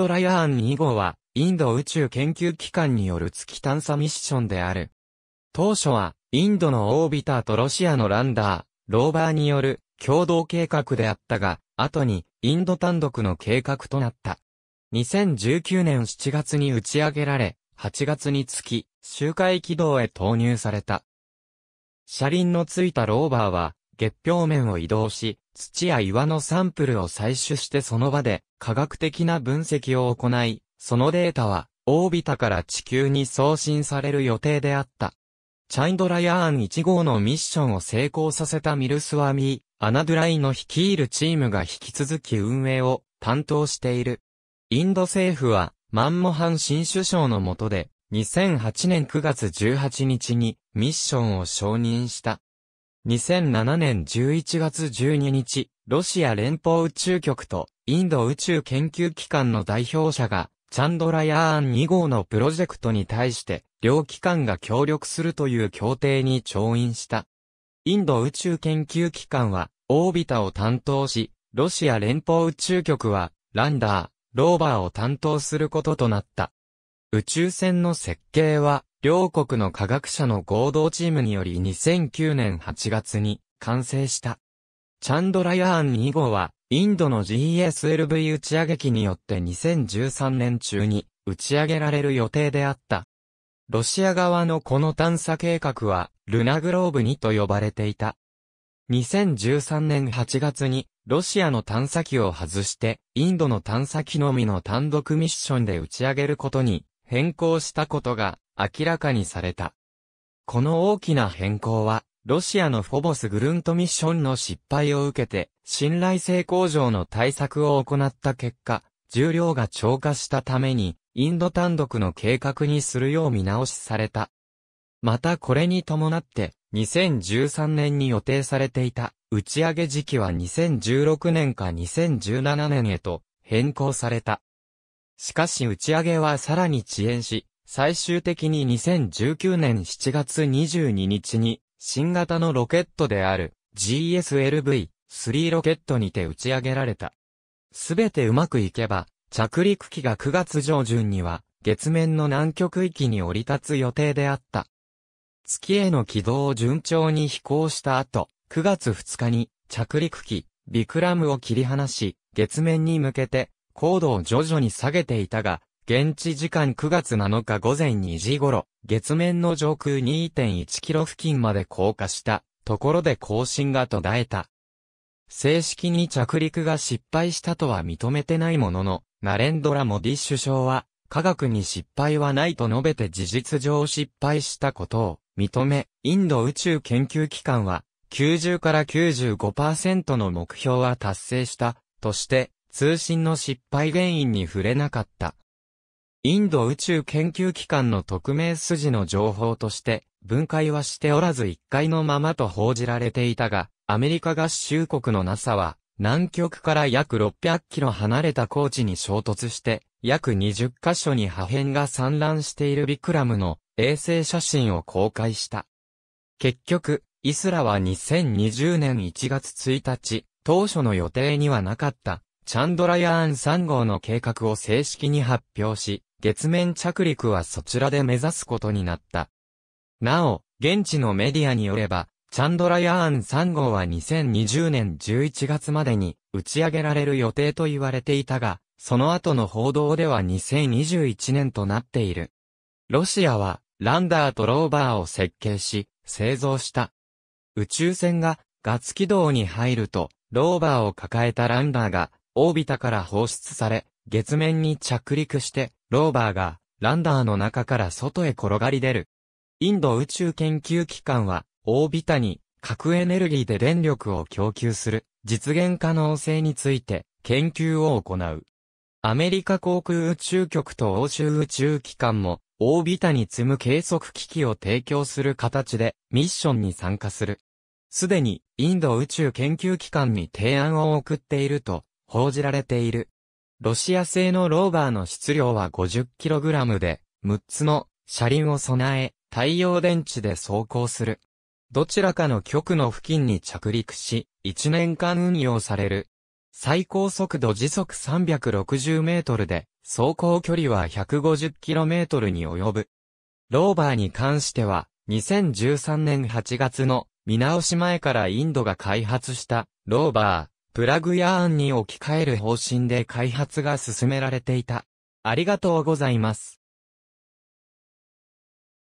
ドラヤーン2号は、インド宇宙研究機関による月探査ミッションである。当初は、インドのオービターとロシアのランダー、ローバーによる共同計画であったが、後に、インド単独の計画となった。2019年7月に打ち上げられ、8月につき、周回軌道へ投入された。車輪のついたローバーは、月表面を移動し、土や岩のサンプルを採取してその場で科学的な分析を行い、そのデータは、オービタから地球に送信される予定であった。チャイドラヤーン1号のミッションを成功させたミルスワミー、アナドゥライの率いるチームが引き続き運営を担当している。インド政府は、マンモハン新首相のもとで、2008年9月18日にミッションを承認した。2007年11月12日、ロシア連邦宇宙局とインド宇宙研究機関の代表者が、チャンドラヤーン2号のプロジェクトに対して、両機関が協力するという協定に調印した。インド宇宙研究機関は、オービタを担当し、ロシア連邦宇宙局は、ランダー、ローバーを担当することとなった。宇宙船の設計は、両国の科学者の合同チームにより2009年8月に完成した。チャンドラヤーン2号は、インドの GSLV 打ち上げ機によって2013年中に打ち上げられる予定であった。ロシア側のこの探査計画は、ルナグローブ2と呼ばれていた。2013年8月に、ロシアの探査機を外して、インドの探査機のみの単独ミッションで打ち上げることに変更したことが明らかにされた。この大きな変更は、ロシアのフォボスグルントミッションの失敗を受けて、信頼性向上の対策を行った結果、重量が超過したために、インド単独の計画にするよう見直しされた。またこれに伴って、2013年に予定されていた打ち上げ時期は2016年か2017年へと変更された。しかし打ち上げはさらに遅延し、最終的に2019年7月22日に、新型のロケットである GSLV-3 ロケットにて打ち上げられた。すべてうまくいけば、着陸機が9月上旬には、月面の南極域に降り立つ予定であった。月への軌道を順調に飛行した後、9月2日に着陸機、ビクラムを切り離し、月面に向けて高度を徐々に下げていたが、現地時間9月7日午前2時頃、月面の上空2.1キロ付近まで降下したところで更新が途絶えた。正式に着陸が失敗したとは認めてないものの、ナレンドラモディ首相は、科学に失敗はないと述べて事実上失敗したことを認め、インド宇宙研究機関は90から95%の目標は達成したとして、通信の失敗原因に触れなかった。インド宇宙研究機関の匿名筋の情報として、分解はしておらず一回のままと報じられていたが、アメリカ合衆国の NASA は、南極から約600キロ離れた高地に衝突して、約20カ所に破片が散乱しているビクラムの衛星写真を公開した。結局、イスラは2020年1月1日、当初の予定にはなかったチャンドラヤーン3号の計画を正式に発表し、月面着陸はそちらで目指すことになった。なお、現地のメディアによれば、チャンドラヤーン3号は2020年11月までに打ち上げられる予定と言われていたが、その後の報道では2021年となっている。ロシアは、ランダーとローバーを設計し、製造した。宇宙船が、ガツ軌道に入ると、ローバーを抱えたランダーが、オービタから放出され、月面に着陸して、ローバーが、ランダーの中から外へ転がり出る。インド宇宙研究機関は、オービタに、核エネルギーで電力を供給する、実現可能性について、研究を行う。アメリカ航空宇宙局と欧州宇宙機関も、オービタに積む計測機器を提供する形で、ミッションに参加する。すでに、インド宇宙研究機関に提案を送っていると、報じられている。ロシア製のローバーの質量は 50kg で、6つの車輪を備え、太陽電池で走行する。どちらかの極の付近に着陸し、1年間運用される。最高速度時速360メートルで、走行距離は150キロメートルに及ぶ。ローバーに関しては、2013年8月の見直し前からインドが開発したローバー、プラグヤーンに置き換える方針で開発が進められていた。ありがとうございます。